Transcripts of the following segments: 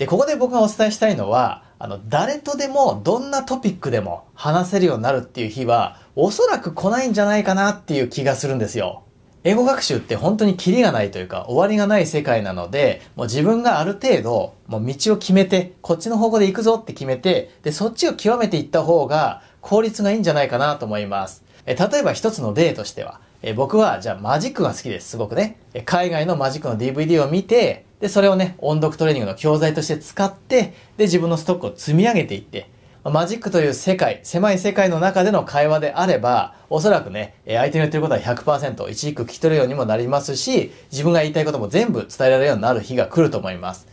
で、ここで僕がお伝えしたいのは、あの、誰とでも、どんなトピックでも話せるようになるっていう日は、おそらく来ないんじゃないかなっていう気がするんですよ。英語学習って本当にキリがないというか終わりがない世界なので、もう自分がある程度、もう道を決めて、こっちの方向で行くぞって決めて、で、そっちを極めていった方が効率がいいんじゃないかなと思います。え例えば一つの例としては、え僕はじゃあマジックが好きです。すごくね。海外のマジックの DVD を見て、で、それをね、音読トレーニングの教材として使って、で、自分のストックを積み上げていって、マジックという世界、狭い世界の中での会話であれば、おそらくね、相手の言ってることは100%、一軸聞き取るようにもなりますし、自分が言いたいことも全部伝えられるようになる日が来ると思います。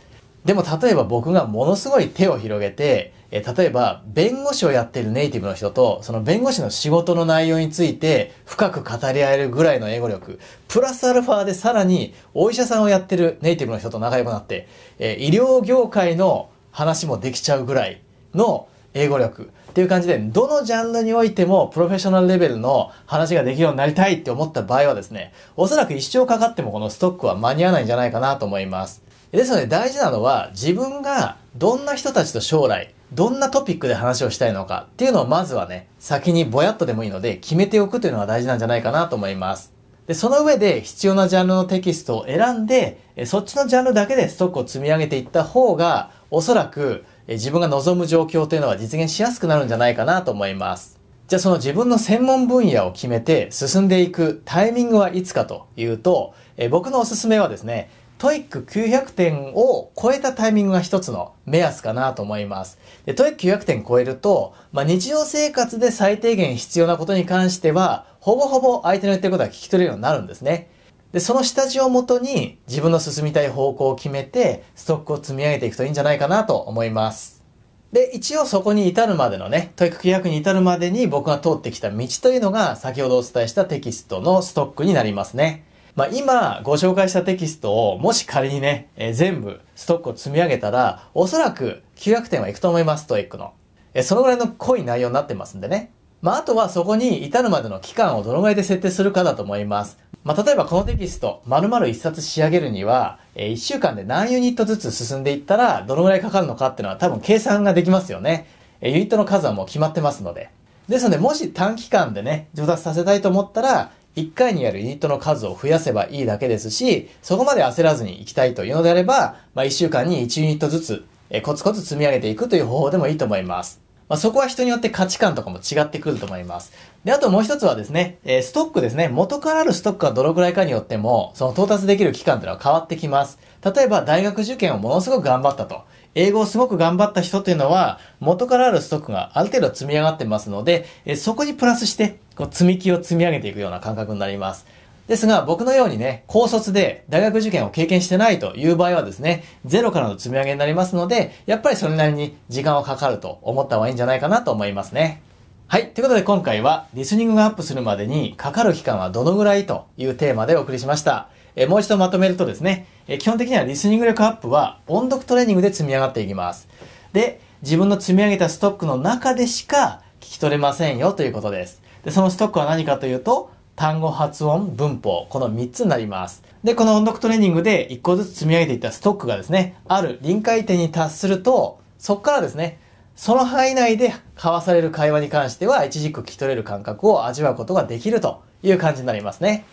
でも例えば僕がものすごい手を広げて、え例えば弁護士をやってるネイティブの人とその弁護士の仕事の内容について深く語り合えるぐらいの英語力プラスアルファでさらにお医者さんをやってるネイティブの人と仲良くなって、え医療業界の話もできちゃうぐらいの英語力っていう感じでどのジャンルにおいてもプロフェッショナルレベルの話ができるようになりたいって思った場合はですねおそらく一生かかってもこのストックは間に合わないんじゃないかなと思います。ですので大事なのは自分がどんな人たちと将来どんなトピックで話をしたいのかっていうのをまずはね、先にぼやっとでもいいので決めておくというのが大事なんじゃないかなと思います。で、その上で必要なジャンルのテキストを選んで、そっちのジャンルだけでストックを積み上げていった方が、おそらく自分が望む状況というのは実現しやすくなるんじゃないかなと思います。じゃあその自分の専門分野を決めて進んでいくタイミングはいつかというと、え僕のおすすめはですね、トイック900点を超えたタイミングが一つの目安かなと思います。でトイック900点超えると、まあ、日常生活で最低限必要なことに関しては、ほぼほぼ相手の言ってることは聞き取れるようになるんですね。で、その下地をもとに自分の進みたい方向を決めて、ストックを積み上げていくといいんじゃないかなと思います。で、一応そこに至るまでのね、トイック900に至るまでに僕が通ってきた道というのが先ほどお伝えしたテキストのストックになりますね。まあ、今ご紹介したテキストをもし仮にね、えー、全部ストックを積み上げたら、おそらく900点はいくと思います、トイックの。えー、そのぐらいの濃い内容になってますんでね。まあ、あとはそこに至るまでの期間をどのぐらいで設定するかだと思います。まあ、例えばこのテキスト、丸々1冊仕上げるには、えー、1週間で何ユニットずつ進んでいったら、どのぐらいかかるのかっていうのは多分計算ができますよね。えー、ユニットの数はもう決まってますので。ですので、もし短期間でね、上達させたいと思ったら、1回にやるユニットの数を増やせばいいだけですし、そこまで焦らずに行きたいというのであれば、まあ、1週間に1ユニットずつ、えコツコツ積み上げていくという方法でもいいと思います。まあ、そこは人によって価値観とかも違ってくると思います。で、あともう一つはですね、えー、ストックですね。元からあるストックがどのくらいかによっても、その到達できる期間というのは変わってきます。例えば、大学受験をものすごく頑張ったと。英語をすごく頑張った人というのは、元からあるストックがある程度積み上がってますので、えー、そこにプラスして、こう積み木を積み上げていくような感覚になります。ですが、僕のようにね、高卒で大学受験を経験してないという場合はですね、ゼロからの積み上げになりますので、やっぱりそれなりに時間はかかると思った方がいいんじゃないかなと思いますね。はい。ということで今回は、リスニングがアップするまでにかかる期間はどのぐらいというテーマでお送りしました。えもう一度まとめるとですね、え基本的にはリスニング力アップは音読トレーニングで積み上がっていきます。で、自分の積み上げたストックの中でしか聞き取れませんよということです。で、そのストックは何かというと、単語発音、文法、この3つになります。で、この音読トレーニングで1個ずつ積み上げていったストックがですね、ある臨界点に達すると、そこからですね、その範囲内で交わされる会話に関しては、一軸聞き取れる感覚を味わうことができるという感じになりますね。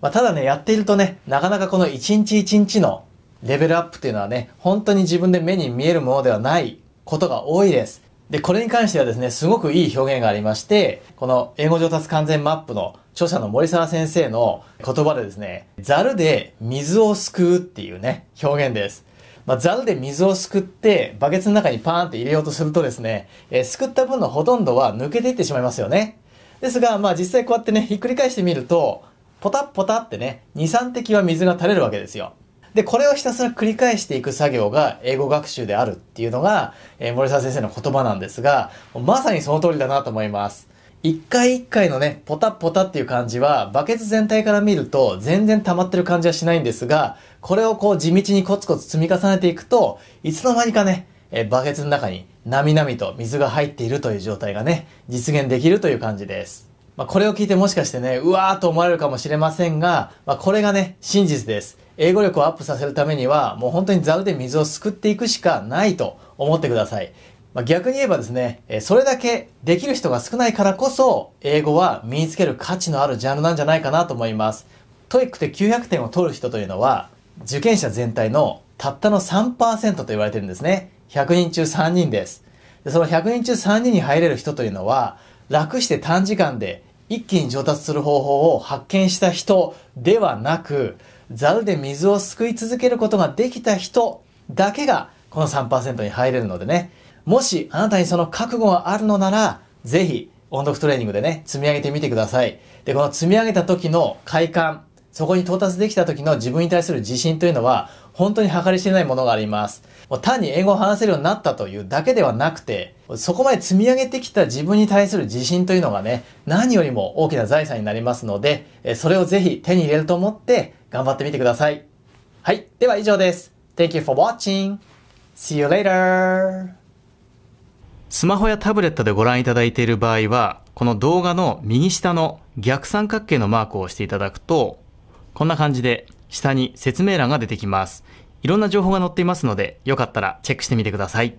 まあ、ただね、やっているとね、なかなかこの一日一日のレベルアップっていうのはね、本当に自分で目に見えるものではないことが多いです。で、これに関してはですね、すごくいい表現がありまして、この英語上達完全マップの著者の森沢先生の言葉でですね、ざるで水をすくうっていうね、表現です。まあ、ザルで水をすくって、バケツの中にパーンって入れようとするとですね、えー、すくった分のほとんどは抜けていってしまいますよね。ですが、まあ実際こうやってね、ひっくり返してみると、ポタッポタってね、2、3滴は水が垂れるわけですよ。で、これをひたすら繰り返していく作業が英語学習であるっていうのが、えー、森沢先生の言葉なんですが、まさにその通りだなと思います。一回一回のね、ポタポタっていう感じは、バケツ全体から見ると全然溜まってる感じはしないんですが、これをこう地道にコツコツ積み重ねていくと、いつの間にかね、えー、バケツの中になみなみと水が入っているという状態がね、実現できるという感じです。まあ、これを聞いてもしかしてね、うわーと思われるかもしれませんが、まあ、これがね、真実です。英語力をアップさせるためには、もう本当にザルで水をすくっていくしかないと思ってください。まあ、逆に言えばですね、それだけできる人が少ないからこそ、英語は身につける価値のあるジャンルなんじゃないかなと思います。トイックで900点を取る人というのは、受験者全体のたったの3%と言われてるんですね。100人中3人です。でその100人中3人に入れる人というのは、楽して短時間で一気に上達する方法を発見した人ではなく、ざるで水をすくい続けることができた人だけがこの3%に入れるのでね、もしあなたにその覚悟があるのなら、ぜひ音読トレーニングでね、積み上げてみてください。で、この積み上げた時の快感、そこに到達できた時の自分に対する自信というのは、本当に計り知れないものがあります。もう単に英語を話せるようになったというだけではなくて、そこまで積み上げてきた自分に対する自信というのがね、何よりも大きな財産になりますので、それをぜひ手に入れると思って頑張ってみてください。はい。では以上です。Thank you for watching. See you later. スマホやタブレットでご覧いただいている場合は、この動画の右下の逆三角形のマークを押していただくと、こんな感じで下に説明欄が出てきます。いろんな情報が載っていますので、よかったらチェックしてみてください。